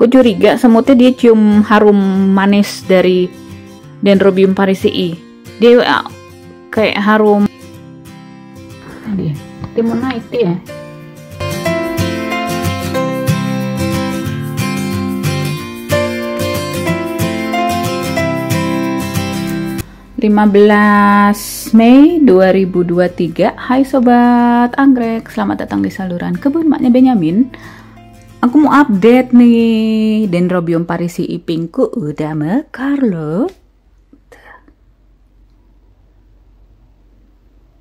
gue curiga semutnya dia cium harum manis dari dendrobium parisii dia uh, kayak harum ya? dia itu ya lima belas Mei 2023 Hai Sobat Anggrek, selamat datang di saluran Kebun Maknya Benyamin Aku mau update nih. Dendrobium parisi ipingku udah mekar loh.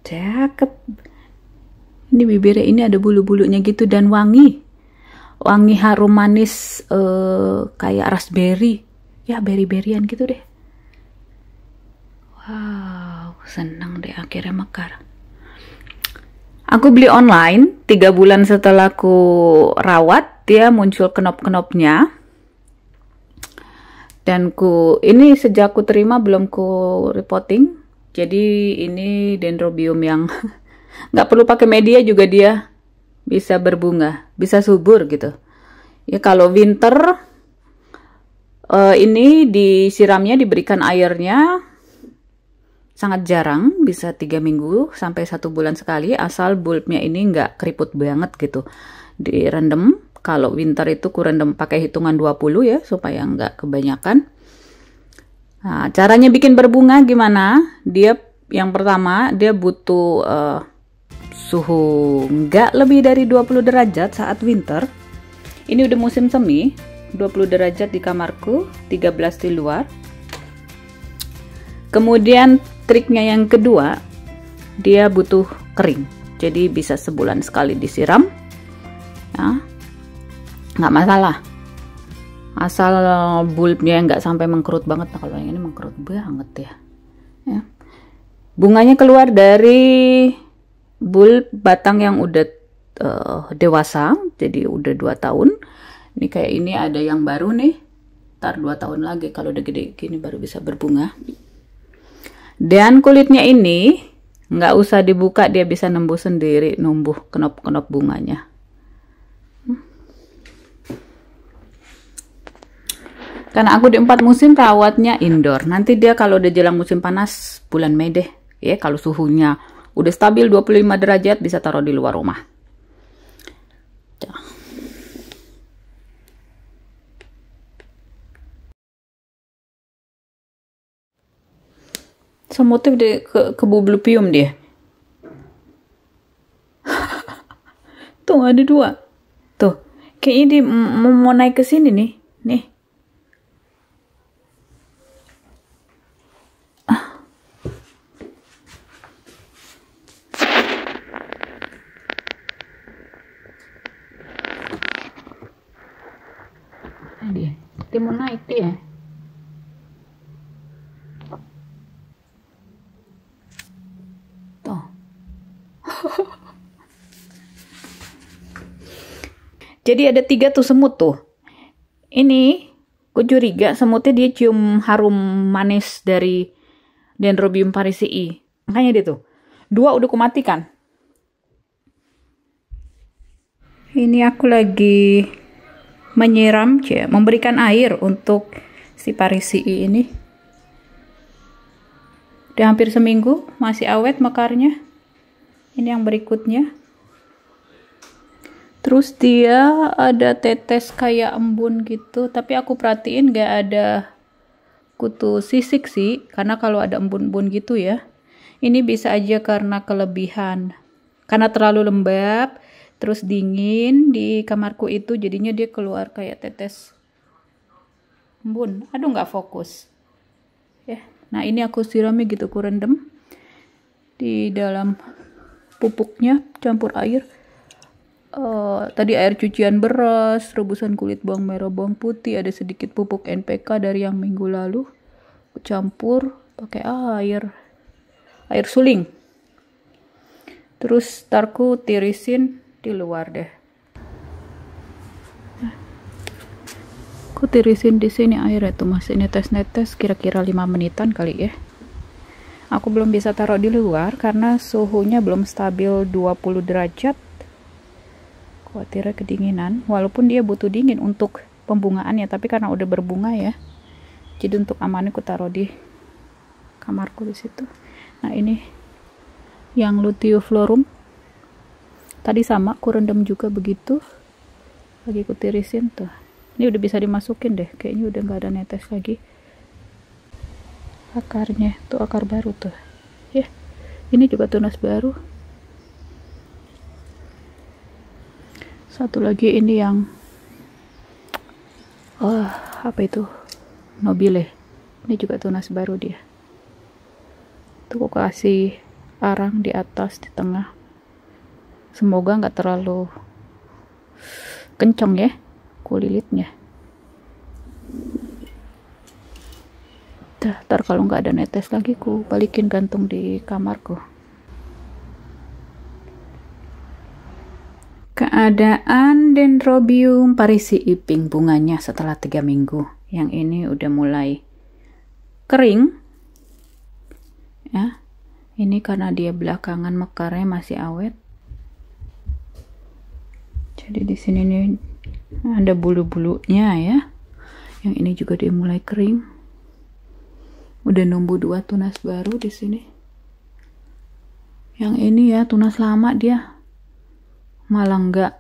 Cakep. Ini bibirnya ini ada bulu-bulunya gitu dan wangi. Wangi harum manis uh, kayak raspberry. Ya berry-berryan gitu deh. Wow, senang deh akhirnya mekar. Aku beli online, tiga bulan setelah aku rawat, dia muncul kenop-kenopnya. Dan ku, ini sejak ku terima belum ku reporting. Jadi ini dendrobium yang nggak perlu pakai media juga dia bisa berbunga, bisa subur gitu. Ya kalau winter, uh, ini disiramnya diberikan airnya sangat jarang bisa tiga minggu sampai satu bulan sekali asal bulbnya ini nggak keriput banget gitu direndam kalau winter itu kurendam pakai hitungan 20 ya supaya nggak kebanyakan nah caranya bikin berbunga gimana dia yang pertama dia butuh uh, suhu nggak lebih dari 20 derajat saat winter ini udah musim semi 20 derajat di kamarku 13 di luar kemudian Triknya yang kedua, dia butuh kering. Jadi bisa sebulan sekali disiram. Ya. Nggak masalah. Asal bulbnya nggak sampai mengkerut banget. Nah, kalau yang ini mengkerut banget ya. ya. Bunganya keluar dari bulb batang yang udah uh, dewasa. Jadi udah 2 tahun. Ini kayak ini ada yang baru nih. Ntar 2 tahun lagi kalau udah gede gini baru bisa berbunga. Dan kulitnya ini nggak usah dibuka dia bisa nembus sendiri numbuh kenop-kenop bunganya. Karena aku di empat musim rawatnya indoor. Nanti dia kalau udah jelang musim panas bulan Mei deh. Ya, kalau suhunya udah stabil 25 derajat bisa taruh di luar rumah. motif di, ke, ke bublupium dia. Tuh ada dua. Tuh. Kayaknya dia mau, naik ke sini nih. Nih. Ah. Dia. dia mau naik dia. Jadi ada tiga tuh semut tuh. Ini gue curiga semutnya dia cium harum manis dari Dendrobium parisii. Makanya dia tuh. Dua udah kumatikan. Ini aku lagi menyiram, ya, memberikan air untuk si parisii ini. Udah hampir seminggu, masih awet mekarnya. Ini yang berikutnya terus dia ada tetes kayak embun gitu tapi aku perhatiin gak ada kutu sisik sih karena kalau ada embun-embun gitu ya ini bisa aja karena kelebihan karena terlalu lembab terus dingin di kamarku itu jadinya dia keluar kayak tetes embun aduh gak fokus ya nah ini aku sirami gitu aku rendam di dalam pupuknya campur air Eh, tadi air cucian beras, rebusan kulit bawang merah, bawang putih, ada sedikit pupuk NPK dari yang minggu lalu. Campur pakai air. Air suling. Terus tarku tirisin di luar deh. Aku tirisin di sini air itu masih netes-netes kira-kira 5 menitan kali ya. Aku belum bisa taruh di luar karena suhunya belum stabil 20 derajat khawatirnya kedinginan walaupun dia butuh dingin untuk pembungaan ya, tapi karena udah berbunga ya jadi untuk amannya aku taruh di kamarku di situ nah ini yang luteoflorum tadi sama aku rendam juga begitu lagi aku tirisin tuh ini udah bisa dimasukin deh kayaknya udah nggak ada netes lagi akarnya tuh akar baru tuh ya ini juga tunas baru satu lagi ini yang oh, apa itu nobile ini juga tunas baru dia tuh aku kasih arang di atas di tengah semoga nggak terlalu kenceng ya kulilitnya dah ntar kalau nggak ada netes lagi ku balikin gantung di kamarku keadaan dendrobium parisi iping bunganya setelah tiga minggu yang ini udah mulai kering ya ini karena dia belakangan mekarnya masih awet jadi di sini nih ada bulu-bulunya ya yang ini juga dia mulai kering udah nunggu dua tunas baru di sini yang ini ya tunas lama dia malah nggak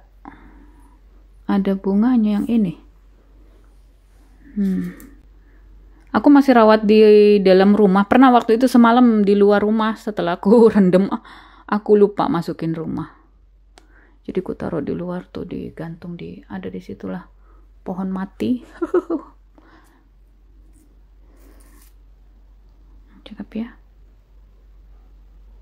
ada bunganya yang ini hmm. aku masih rawat di dalam rumah pernah waktu itu semalam di luar rumah setelah aku rendem aku lupa masukin rumah jadi aku taruh di luar tuh digantung di ada di situlah pohon mati cakep ya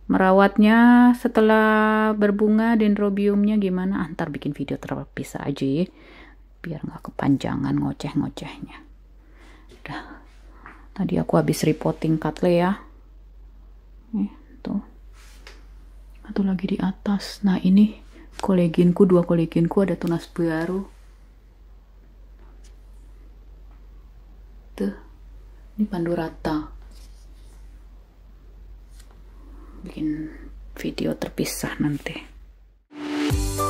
merawatnya setelah berbunga dendrobiumnya gimana antar ah, bikin video terpisah aja ya biar nggak kepanjangan ngoceh-ngocehnya udah tadi aku habis reporting katle ya nih tuh satu lagi di atas nah ini koleginku dua koleginku ada tunas baru tuh ini pandu rata bikin video terpisah nanti.